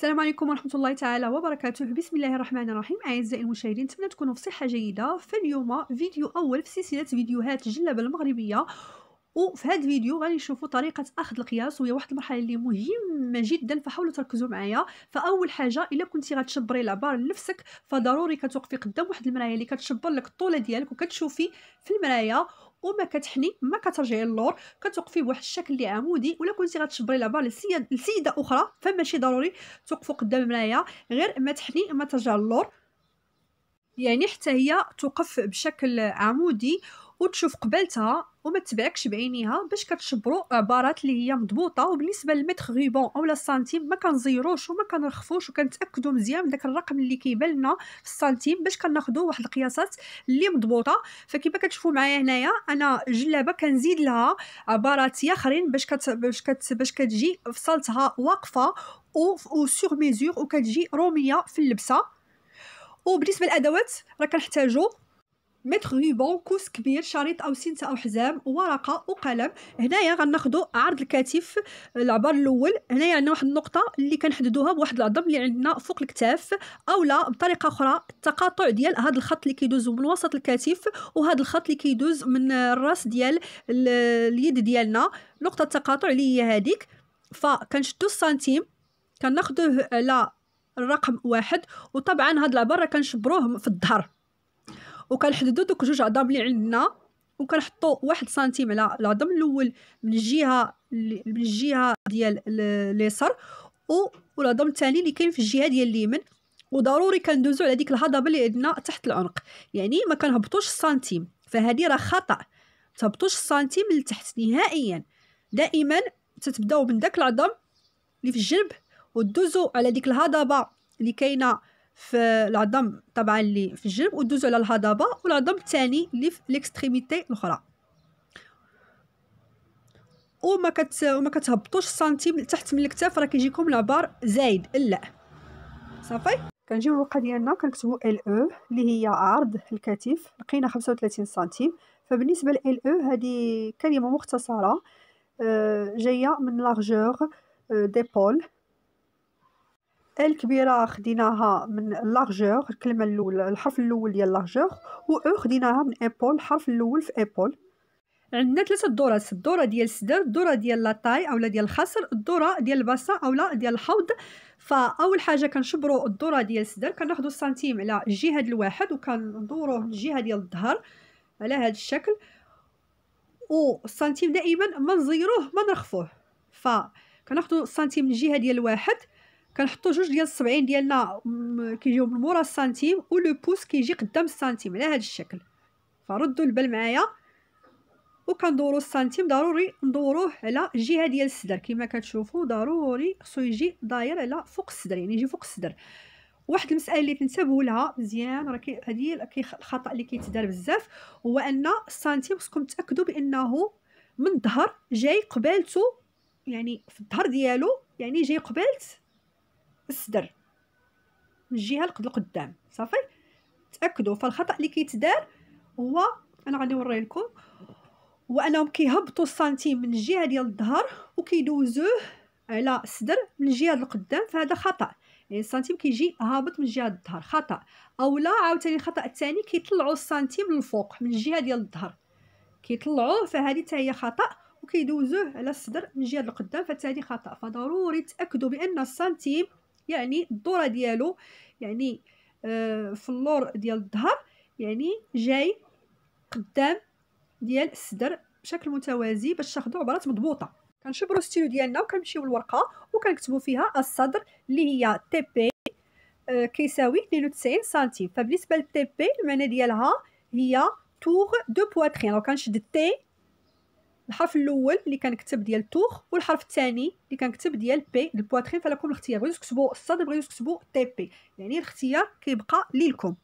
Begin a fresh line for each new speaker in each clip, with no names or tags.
السلام عليكم ورحمة الله تعالى وبركاته بسم الله الرحمن الرحيم أعزائي المشاهدين نتمنى تكونوا في صحة جيدة فاليوم فيديو أول في سلسلة فيديوهات جلابة المغربية وفي هذا الفيديو غادي نشوفوا طريقه اخذ القياس وهي واحد المرحله اللي مهمه جدا فحاولوا تركزوا معايا فاول حاجه الا كنتي غتشبري العبار لنفسك فضروري كتوقفي قدام واحد المرايه اللي كتشبر لك الطوله ديالك وكتشوفي في المرايه وما كتحني ما كترجعي للور كتوقفي بواحد الشكل اللي عمودي ولا كنتي غتشبري بال لسيده اخرى فماشي ضروري توقفوا قدام المرايه غير ما تحني ما ترجع للور يعني حتى هي توقف بشكل عمودي وتشوف قبلتها وما تبعكش بعينيها باش كتشبروا عبارات اللي هي مضبوطه وبالنسبه للمتر غيبون اولا السنتيم ما كنزيروش وما كنرخفوش وكنتاكدوا مزيان من داك الرقم اللي كيبان لنا في السنتيم باش كناخذوا واحد القياسات اللي مضبوطه فكيما كتشوفوا معايا هنايا انا جلابه كنزيد لها عبارات ياخرين باش كت باش كت باش كتجي في صالتها واقفه او سور ميزور وكتجي روميه في اللبسه وبالنسبه للادوات راه كنحتاجو متر غيبون كوس كبير شريط او سنسه او حزام ورقه وقلم هنايا غناخذوا عرض الكتف العبر الاول هنايا عندنا واحد النقطه اللي كنحددوها بواحد العظم اللي عندنا فوق الكتاف اولا بطريقه اخرى التقاطع ديال هذا الخط اللي كيدوز من وسط الكتف وهذا الخط اللي كيدوز من الراس ديال اليد ديالنا نقطه التقاطع اللي هي هذيك فكنشدو السنتيم كناخذوه على الرقم واحد وطبعا هاد العبر كنشبروه في الظهر وكنحددو دوك جوج عظام اللي عندنا وكنحطو واحد سنتيم على العظم الاول من الجهه من الجهه ديال اليسار والعظم الثاني اللي كاين في الجهه ديال اليمين وضروري كندوزو على ديك الهضبه اللي عندنا تحت العنق يعني ما كنهبطوش السنتيم فهذه راه خطا تهبطوش السنتيم لتحت نهائيا دائما تتبداو من داك العظم اللي في الجنب ودوزو على ديك الهضبه اللي كاينه في العظم طبعا اللي في الجنب ودوزو على الهضبه والعظم الثاني اللي في ليكستريميتي الاخرى وما كت وما كتهبطوش سنتيم تحت من الكتاف راه كيجيكم العبار زايد لا صافي كنجيو الورقه ديالنا كنكتبو ال او e، اللي هي عرض الكتف لقينا 35 سنتيم فبالنسبه لال او e، هذه كلمه مختصره آه، جايه من لارجور آه، بول الكبيره خديناها من لارجور الكلمه الاولى الحرف الاول ديال لارجور و او خديناها من ايبول الحرف الاول في ايبول عندنا ثلاثه الدورات الدوره ديال السدر الدوره ديال لاطاي اولا ديال الخصر الدوره ديال الباسا اولا ديال الحوض فاول حاجه كنشبروا الدوره ديال السدر كناخذوا سنتيم على الجهه الواحد وكندوروه الجهه ديال الظهر على هذا الشكل السنتيم دائما ما نزيروه ما نرخفوه كناخذوا السنتيم من الجهه ديال الواحد كنحطو جوج ديال الصبعين ديالنا كيجيو من مورا السنتيم لو بوس كيجي قدام السنتيم على هاد الشكل فردوا البال معايا كندورو السنتيم ضروري ندوروه على الجهه ديال الصدر كيما كتشوفو ضروري خصو يجي داير على فوق الصدر يعني يجي فوق الصدر واحد المساله اللي تنتبهوا لها مزيان راه هادي الخطا اللي كيتدار بزاف هو ان السنتيم خصكم تاكدوا بانه من الظهر جاي قبالته يعني في الظهر ديالو يعني جاي قبالت الصدر من الجهه القدام صافي تاكدوا فالخطا اللي كيتدار هو انا غادي نوري لكم هو انهم كيهبطوا السنتيم من الجهه ديال الظهر وكيدوزوه على الصدر من الجهه القدام فهذا خطا يعني السنتيم كيجي هابط من جهه الظهر خطا اولا عاوتاني الخطا الثاني كيطلعوا السنتيم للفوق من الجهه ديال الظهر كيطلعوه فهذه حتى هي خطا وكيدوزوه على الصدر من جهه القدام فهذه خطا فضروري تاكدوا بان السنتيم يعني الدوره ديالو يعني آه في اللور ديال الظهر يعني جاي قدام ديال الصدر بشكل متوازي باش تاخذوا عبرات مضبوطه كنشبروا الستيلو ديالنا وكنمشيو للورقه وكنكتبوا فيها الصدر اللي هي تي بي آه، كيساوي 92 سنتيم فبالنسبه للتي بي المعنى ديالها هي تور دو بواترين دونك كنشد تي الحرف الاول اللي كنكتب ديال توخ والحرف الثاني اللي كنكتب ديال بي البواترين فلكم الاختيار بغيتو تكتبوا الصاد بغيتو تكتبوا تي بي يعني الاختيار كيبقى ليكم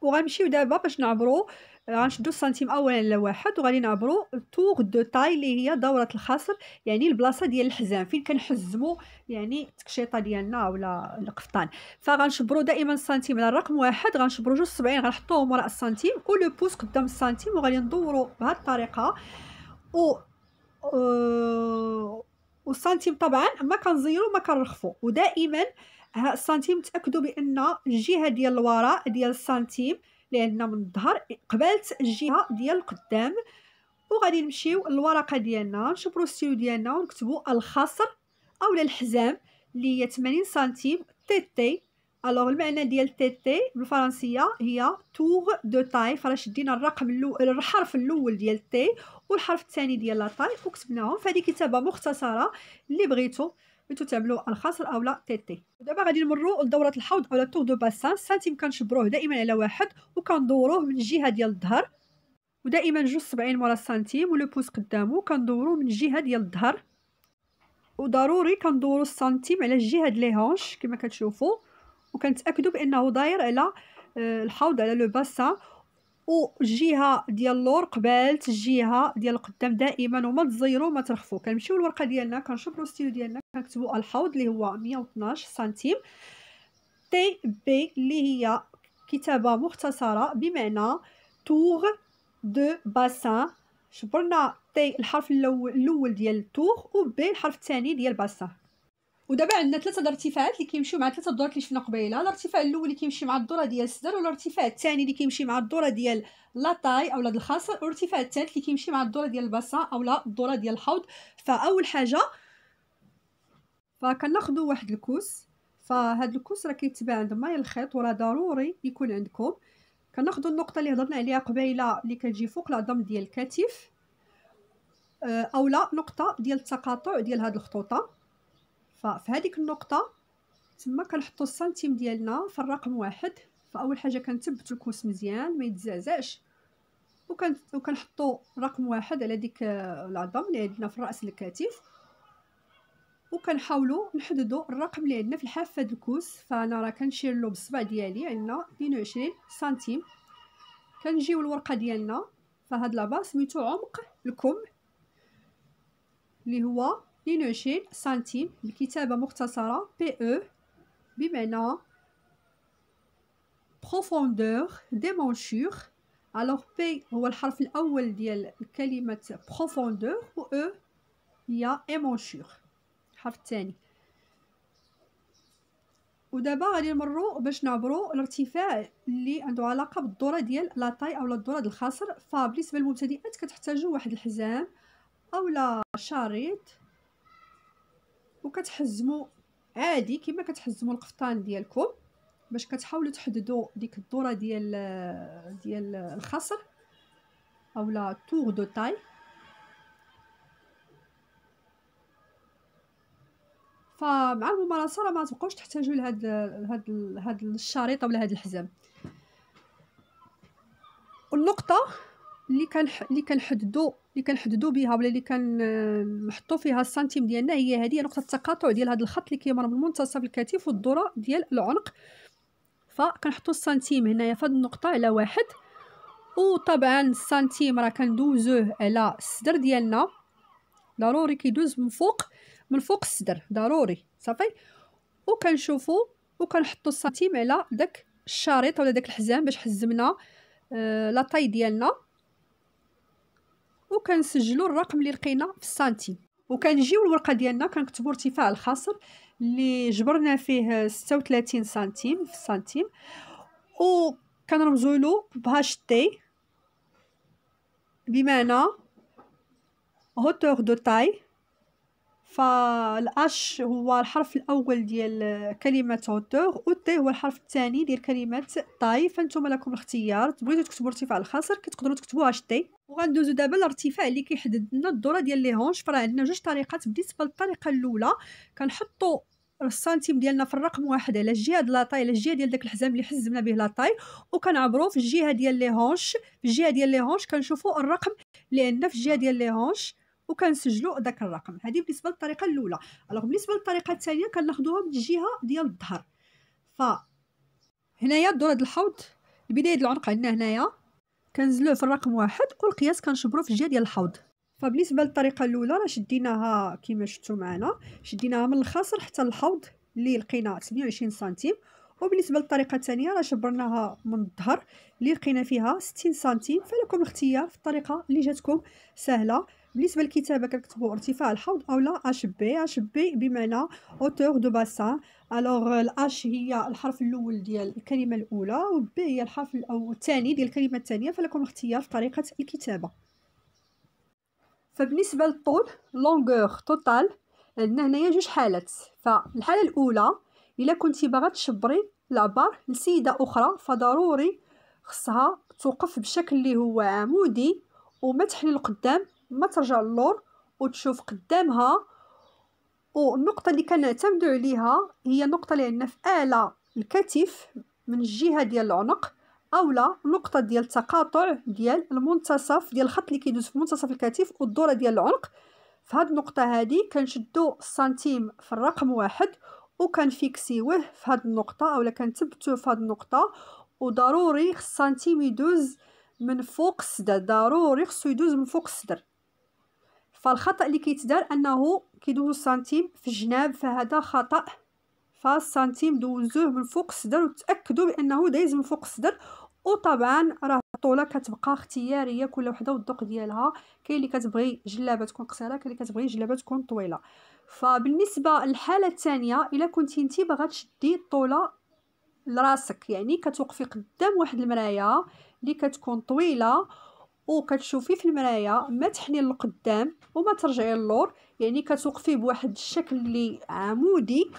وغنمشيو دابا باش نعبروا غنشدو السنتيم اولا لواحد وغادي نعبرو التور دو تاي اللي هي دوره الخصر يعني البلاصه ديال الحزام فين كنحزمو يعني التكشيطه ديالنا ولا القفطان فغنشبرو دائما السنتيم على الرقم واحد غنشبرو جوج سبعين غنحطوهم وراء السنتيم لو بوس قدام السنتيم وغادي ندورو بهاد الطريقه و أو... السنتيم طبعا ما كنزيرو ما كنرخفو ودائما السنتيم تاكدوا بان الجهه ديال الوراء ديال السنتيم لان من الظهر قبلت الجهه ديال القدام وغادي نمشيو للورقه ديالنا نشوفوا الستيلو ديالنا ونكتبوا الخصر اولا الحزام اللي هي 80 سنتيم تي تي الوغ المعنى ديال تي تي بالفرنسيه هي تور دو تاي فرا شدينا الرقم الاول الحرف الاول ديال تي والحرف الثاني ديال لا تاي وكتبناهم فهذه كتابه مختصره اللي بغيتو ميتو تعملوا الخصر اولا تي تي ودابا غادي نمروا لدوره الحوض اولا تور دو باسان سنتيم كنشبروه دائما على واحد وكندوروه من الجهه ديال الظهر ودائما جوج سبعين مورا سنتيم ولو بوس قدامو كندوروه من الجهه ديال الظهر وضروري كندورو السنتيم على الجهه ديال لي هونش كما كتشوفوا وكنتاكدوا بانه داير على آه، الحوض على لو باسان والجهه ديال اللور قبالت الجهه ديال القدام دائما وما تزيروا ما ترخفوا كنمشيو للورقه ديالنا كنشبروا الستيلو ديالنا كنكتبوا الحوض اللي هو 112 سنتيم تي بي اللي هي كتابه مختصره بمعنى تور دو باسان شبرنا تي الحرف الاول ديال تور وبي الحرف الثاني ديال باسان ودابا عندنا ثلاثه الارتفاعات اللي كيمشيو مع ثلاثه الدورات اللي شفنا قبيله الارتفاع الاول اللي كيمشي مع الذره ديال الصدر والارتفاع الثاني اللي كيمشي مع الذره ديال لاطاي اولا الخاص والارتفاع الثالث اللي كيمشي مع الذره ديال البصه اولا الذره ديال الحوض فاول حاجه فكناخذوا واحد الكوس فهاد الكوس راه كيتباع عند ماي الخيط وراه ضروري يكون عندكم كناخذوا النقطه اللي هضرنا عليها قبيله اللي كتجي فوق العظم ديال الكتف آه، اولا نقطه ديال التقاطع ديال هاد الخطوطه ففي هذيك النقطه تما كنحطوا السنتيم ديالنا في الرقم واحد فاول حاجه كنثبتوا الكوس مزيان ما يتزعزعش وكن وكنحطوا رقم واحد على ديك العظم آه، اللي عندنا في الراس الكتف وكنحاولوا نحددوا الرقم اللي عندنا في الحافه ديال الكوس فانا راه كنشير له بالصبع ديالي عندنا 22 سنتيم كنجيو الورقه ديالنا فهاد لاباس سميتو عمق الكم اللي هو 22 سنتيم بكتابة مختصرة بي او بمعنى profondeur ديمونشور الوغ بي هو الحرف الأول ديال كلمة profondeur و او هي émanchure الحرف الثاني ودابا غادي نمرو باش نعبرو الارتفاع اللي عنده علاقه بالدوره ديال لاطاي اولا الدوره ديال الخاصر فبالنسبه للمبتدئات كتحتاجو واحد الحزام اولا شريط وكتحزموا عادي كما كتحزموا القفطان ديالكم باش كتحاولوا تحددوا ديك الدوره ديال ديال الخصر اولا تور دو تاي فمع الممارسه راه ما تبقاوش تحتاجوا لهاد هاد هاد الشريط ولا هاد الحزام النقطه اللي كنح اللي كنحددوا اللي كنحددوا بها ولا اللي كنحطوا فيها السنتيم ديالنا هي هذه نقطه التقاطع ديال هذا الخط اللي كيمر من منتصف الكتف والذره ديال العنق فكنحطوا السنتيم هنايا في هذه النقطه على واحد وطبعا السنتيم راه كندوزوه على الصدر ديالنا ضروري كيدوز من فوق من فوق الصدر ضروري صافي وكنشوفوا وكنحطوا السنتيم على داك الشريط ولا داك الحزام باش حزمنا آه لاطاي ديالنا وكنسجلوا الرقم اللي لقينا في السنتيم وكنجيو الورقه ديالنا كنكتبوا ارتفاع الخصر اللي جبرنا فيه 36 سنتيم في السنتيم وكنرمزوا له بهاش تي بمعنى هوتور دو تاي فالاش هو الحرف الاول ديال كلمه اوتور او تي هو الحرف الثاني ديال كلمه طاي فانتم لكم الاختيار بغيتو تكتبوا ارتفاع الخاصر كتقدروا تكتبوا اش تي وغندوزو دابا للارتفاع اللي كيحدد لنا الدوره ديال لي هونش فراه عندنا جوج طريقات بالنسبه للطريقه الاولى كنحطوا السنتيم ديالنا في الرقم واحد على الجهه ديال لاطاي على الجهه ديال داك الحزام اللي حزمنا به لاطاي وكنعبروا في الجهه ديال لي هونش في الجهه ديال لي هونش كنشوفوا الرقم اللي عندنا في الجهه ديال لي هونش وكنسجلوا داك الرقم هذه بالنسبه للطريقه الاولى الوغ بالنسبه للطريقه الثانيه كناخذوها من الجهه ديال الظهر ف هنايا دور هذا الحوض البدايه ديال العنق عندنا هنايا كنزلوه في الرقم واحد والقياس كنشبرو في الجهه ديال الحوض فبالنسبه للطريقه الاولى راه شديناها كما شفتوا معنا شديناها من الخاصر حتى الحوض اللي لقينا 28 سنتيم وبالنسبه للطريقه الثانيه راه شبرناها من الظهر اللي لقينا فيها 60 سنتيم فلكم الاختيار في الطريقه اللي جاتكم سهله بالنسبه للكتابه كنكتبوا ارتفاع الحوض اولا اش بي اش بي بمعنى اوتور دو باسان الوغ الاش هي الحرف الاول ديال الكلمه الاولى وبي هي الحرف الثاني ديال الكلمه الثانيه فلكم اختيار في طريقه الكتابه فبالنسبه للطول لونغور توتال عندنا هنايا جوج حالات فالحاله الاولى الا كنتي باغا تشبري العبار لسيده اخرى فضروري خصها توقف بشكل اللي هو عمودي وما تحلي القدام ما ترجع للور وتشوف قدامها والنقطة اللي كنعتمدو عليها هي النقطة اللي عندنا في أعلى الكتف من الجهة ديال العنق أولا نقطة ديال التقاطع ديال المنتصف ديال الخط اللي كيدوز في منتصف الكتف والدورة ديال العنق في هاد النقطة هادي كنشدو السنتيم في الرقم واحد وكنفيكسيوه في هاد النقطة أولا كنثبتوه في هاد النقطة وضروري السنتيم يدوز من فوق السدر ضروري خصو يدوز من فوق السدر فالخطا اللي كيتدار انه كيدوزو سنتيم في الجناب فهذا خطا فالسنتيم دوزوه من فوق الصدر وتاكدوا بانه دايز من فوق الصدر وطبعا راه الطوله كتبقى اختياريه كل وحده والذوق ديالها كاين اللي كتبغي جلابه تكون قصيره كاين اللي كتبغي جلابه تكون طويله فبالنسبه للحاله الثانيه الا كنتي انت باغا تشدي الطوله لراسك يعني كتوقفي قدام واحد المرايه اللي كتكون طويله وكتشوفي في المرايا ما تحني للقدام وما ترجعي للور يعني كتوقفي بواحد الشكل اللي عمودي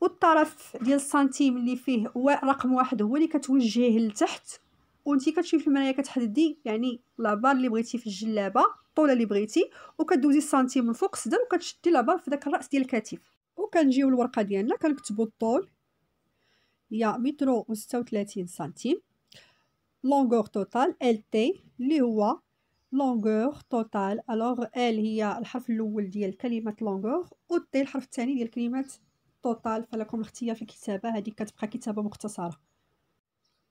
والطرف ديال السنتيم اللي فيه رقم واحد هو اللي كتوجهيه لتحت وانت كتشوفي في المرايا كتحددي يعني لابار اللي بغيتي في الجلابه الطوله اللي بغيتي وكدوزي السنتيم من فوق سدا وكتشدي لابار في داك الراس ديال الكتف وكنجيو الورقه ديالنا كنكتبوا الطول هي مترو و36 سنتيم longueur total LT اللي هو longueur total الوغ L هي الحرف الأول ديال كلمة longueur و T الحرف الثاني ديال كلمة total فلكم الاختيار في الكتابة هذه كتبقى كتابة مختصرة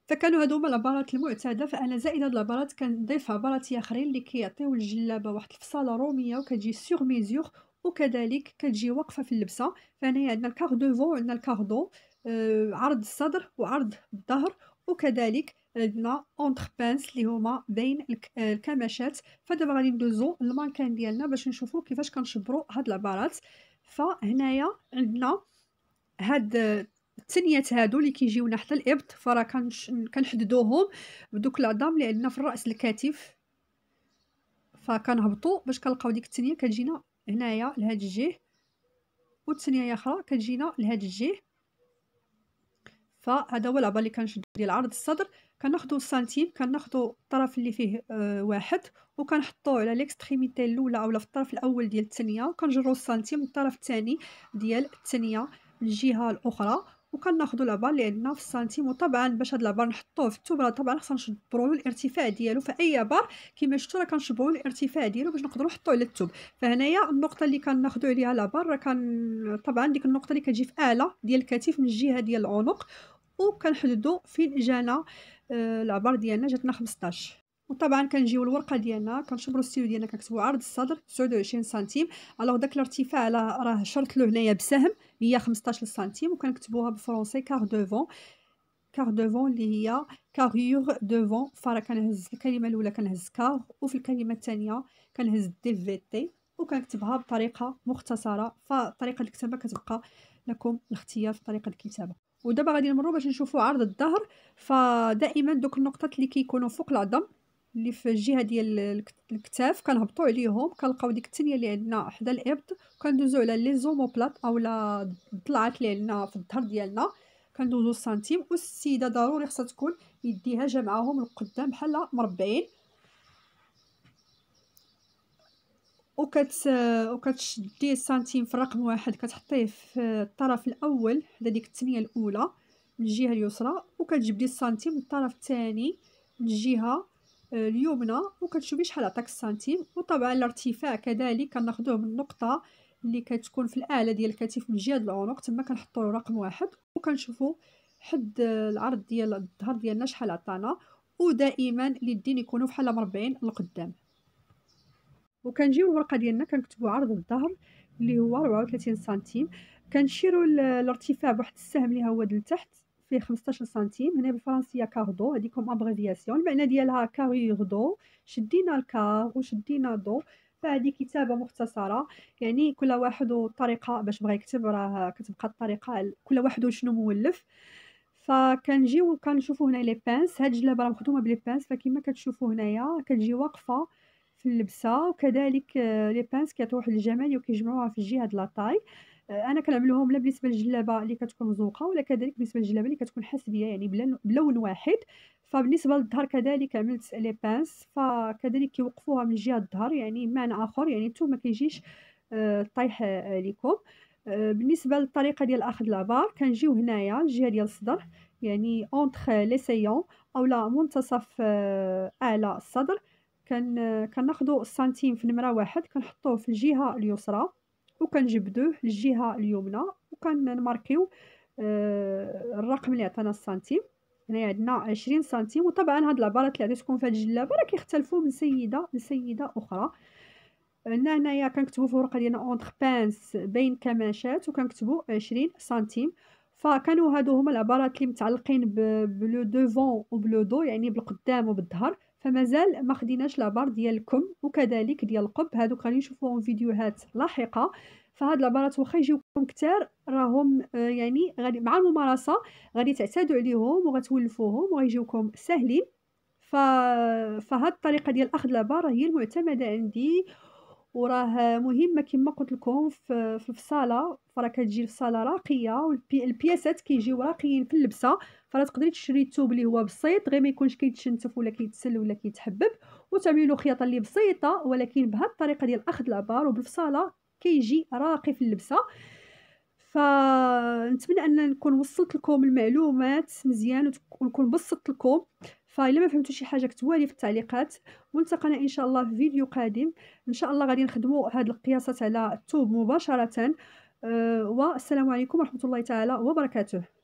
فكانوا هادو هما العبارات المعتاده فانا زائد هاد العبارات كنضيف عباراتي اخرين اللي كيعطيو الجلابه واحد الفصاله روميه وكتجي سيغ ميزيغ وكذلك كتجي واقفه في اللبسه فهنايا عندنا الكاغ دو فو عندنا الكاغ دو عرض الصدر وعرض الظهر وكذلك عندنا اونتر بانس اللي هما بين الكماشات فدابا غادي ندوزو للمانكان ديالنا باش نشوفو كيفاش كنشبرو هاد العبارات فهنايا عندنا هاد التنيات هادو اللي كيجيونا حتى الابط فراه كنحددوهم بدوك العظام اللي عندنا في الراس الكتف فكنهبطو باش كنلقاو ديك التنيه كتجينا هنايا لهاد الجهه والتنيه اخرى كتجينا لهاد الجهه فهذا هو العبا اللي كنشدو ديال عرض الصدر كناخدو السنتيم كناخدو الطرف اللي فيه آه، واحد وكنحطوه على ليكستريميتي الاولى اولا في الطرف الاول ديال الثانيه وكنجروا السنتيم الطرف الثاني ديال الثانيه من الجهه الاخرى وكناخذوا العبار اللي عندنا في السنتيم وطبعا باش هاد العبار نحطوه في راه طبعا خصنا نشبروا له الارتفاع ديالو فاي عبار كما شفتوا راه كنشبروا الارتفاع ديالو باش نقدروا نحطوه على التوب فهنايا النقطه اللي كناخذوا عليها العبار راه كان طبعا ديك النقطه اللي كتجي في اعلى ديال الكتف من الجهه ديال العنق وكنحددوا فين جانا آه العبر ديالنا جاتنا 15 وطبعا كنجيو الورقه ديالنا كنشبروا السيو ديالنا كنكتبوا عرض الصدر 29 سنتيم الوغ داك الارتفاع راه شرط له هنايا بسهم هي 15 سنتيم وكنكتبوها بالفرنسي كار دوفون كار دوفون اللي هي كاريور دوفون فرا كنهز الكلمه الاولى كنهز كار وفي الكلمه الثانيه كنهز دي في تي وكنكتبها بطريقه مختصره فطريقه الكتابه كتبقى لكم الاختيار في طريقه الكتابه ودابا غادي نمرو باش نشوفو عرض الظهر فدائما دوك النقطات اللي كيكونوا فوق العظم اللي في الجهه ديال الكتاف كنهبطوا عليهم كنلقاو ديك التنيه اللي عندنا حدا الابط وكندوزو على لي زوموبلات اولا الضلعات لي عندنا في الظهر ديالنا كندوزو سنتيم والسيده ضروري خصها تكون يديها جمعهم القدام بحال مربعين وكت وكتشدي السنتيم في الرقم واحد كتحطيه في الطرف الاول حدا ديك التثنيه الاولى من الجهه اليسرى وكتجبدي السنتيم من الطرف الثاني من الجهه آه، اليمنى وكتشوفي شحال عطاك السنتيم وطبعا الارتفاع كذلك كناخذوه من النقطه اللي كتكون في الاعلى ديال الكتف من جهه العنق تما كنحطوا له رقم واحد وكنشوفوا حد العرض ديال الظهر ديالنا شحال عطانا ودائما اليدين يكونوا بحال مربعين لقدام وكنجيو الورقه ديالنا كنكتبوا عرض الظهر اللي هو 34 سنتيم كنشيروا الارتفاع بواحد السهم اللي هو لتحت فيه 15 سنتيم هنا بالفرنسيه كاردو هذيكم ابريفياسيون المعنى ديالها دو شدينا الكار وشدينا دو فهذه كتابه مختصره يعني كل واحد والطريقه باش بغى يكتب راه كتبقى الطريقه كل واحد وشنو مولف فكنجيو كنشوفوا هنا لي بانس هاد الجلابه راه مخدومه بلي بانس فكما كتشوفوا هنايا كتجي واقفه في اللبسه وكذلك لي آه، بانس كتروح للجمال وكيجمعوها في الجهه ديال لاطاي آه، انا كنعملهم لا بالنسبه للجلابه اللي كتكون مزوقه ولا كذلك بالنسبه للجلابه اللي كتكون حسبيه يعني بلون واحد فبالنسبه للظهر كذلك عملت لي بانس فكذلك كيوقفوها من جهه الظهر يعني معنى اخر يعني نتوما ما كيجيش آه، طايح عليكم بالنسبه للطريقه ديال اخذ لابار كنجيو هنايا الجهه ديال الصدر يعني اونتر لي سيون اولا منتصف اعلى الصدر كان كناخذوا السنتيم في نمره واحد كنحطوه في الجهه اليسرى وكنجبدوه للجهه اليمنى وكنماركيو آه الرقم اللي عطانا السنتيم هنايا عندنا 20 سنتيم وطبعا هاد العبارات اللي غادي تكون في هاد الجلابه راه كيختلفوا من سيده لسيده اخرى هنا هنايا كنكتبوا في الورقه ديالنا اونتر بانس بين كماشات وكنكتبوا 20 سنتيم فكانوا هادو هما العبارات اللي متعلقين بلو دوفون وبلو دو يعني بالقدام وبالظهر فمازال ما خديناش لابار ديالكم وكذلك ديال القب هادوك غادي نشوفوهم فيديوهات لاحقه فهاد لابارات واخا يجيوكم كتار راهم آه، يعني غادي مع الممارسه غادي تعتادوا عليهم وغتولفوهم وغيجيوكم ساهلين ف... فهاد الطريقه ديال اخذ لابار هي المعتمده عندي وراه مهمه كما قلت لكم في الفصاله فراه كتجي الفصاله راقيه والبياسات كيجيو راقيين في اللبسه فراه تقدري تشري الثوب اللي هو بسيط غير ما يكونش كيتشنتف ولا كيتسل ولا كيتحبب وتعملي له خياطه اللي بسيطه ولكن بهذه الطريقه ديال اخذ العبار وبالفصاله كيجي راقي في اللبسه فنتمنى ان نكون وصلت لكم المعلومات مزيان ونكون بسطت لكم فإلا ما فهمتوا شي حاجه كتبوها لي في التعليقات ملتقنا ان شاء الله في فيديو قادم ان شاء الله غادي نخدموا هاد القياسات على الثوب مباشره أه والسلام عليكم ورحمه الله تعالى وبركاته